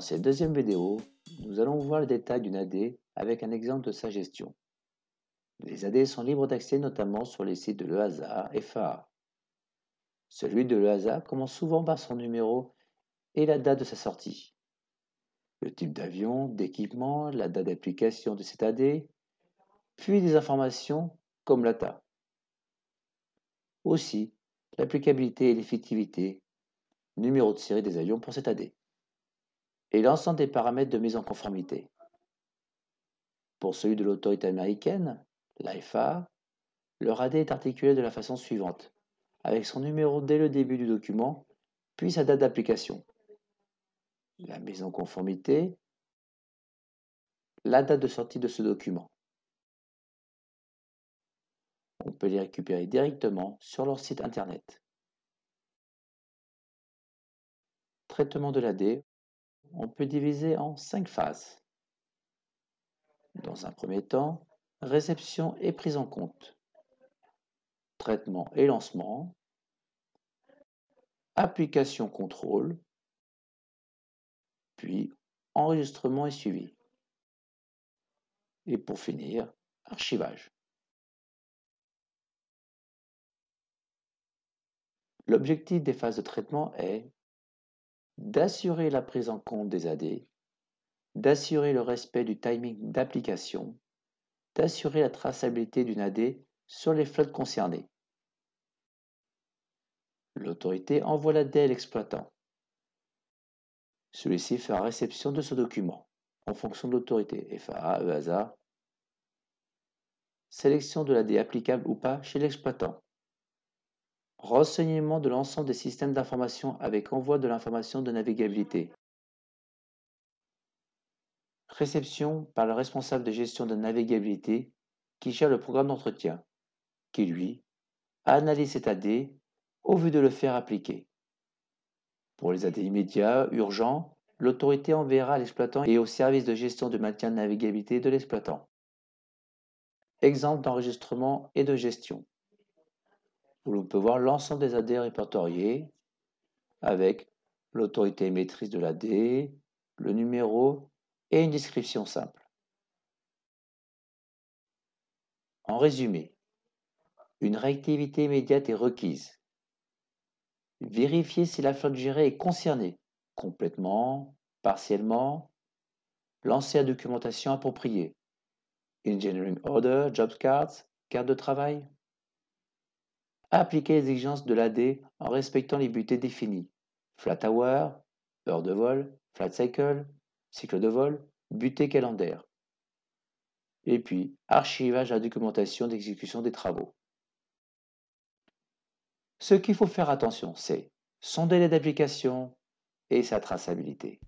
Dans cette deuxième vidéo, nous allons voir le détail d'une AD avec un exemple de sa gestion. Les AD sont libres d'accès notamment sur les sites de l'EASA et FAA. Celui de l'EASA commence souvent par son numéro et la date de sa sortie. Le type d'avion, d'équipement, la date d'application de cette AD, puis des informations comme l'ATA. Aussi, l'applicabilité et l'effectivité, numéro de série des avions pour cette AD et l'ensemble des paramètres de mise en conformité. Pour celui de l'autorité américaine, l'AFA, leur AD est articulé de la façon suivante, avec son numéro dès le début du document, puis sa date d'application. La mise en conformité, la date de sortie de ce document. On peut les récupérer directement sur leur site internet. Traitement de l'AD on peut diviser en cinq phases. Dans un premier temps, réception et prise en compte, traitement et lancement, application contrôle, puis enregistrement et suivi. Et pour finir, archivage. L'objectif des phases de traitement est d'assurer la prise en compte des AD, d'assurer le respect du timing d'application, d'assurer la traçabilité d'une AD sur les flottes concernées. L'autorité envoie l'AD à l'exploitant. Celui-ci fera réception de ce document en fonction de l'autorité FAA, EASA, sélection de l'AD applicable ou pas chez l'exploitant. Renseignement de l'ensemble des systèmes d'information avec envoi de l'information de navigabilité. Réception par le responsable de gestion de navigabilité qui gère le programme d'entretien, qui lui analyse cet AD au vu de le faire appliquer. Pour les AD immédiats, urgents, l'autorité enverra à l'exploitant et au service de gestion de maintien de navigabilité de l'exploitant. Exemple d'enregistrement et de gestion où l'on peut voir l'ensemble des AD répertoriés avec l'autorité maîtrise de l'AD, le numéro et une description simple. En résumé, une réactivité immédiate est requise. Vérifier si la flotte gérée est concernée, complètement, partiellement, lancer la documentation appropriée, engineering order, job cards, carte de travail, appliquer les exigences de l'AD en respectant les butées définies flat hour, heure de vol, flat cycle, cycle de vol, butée calendaire. Et puis, archivage à la documentation d'exécution des travaux. Ce qu'il faut faire attention, c'est son délai d'application et sa traçabilité.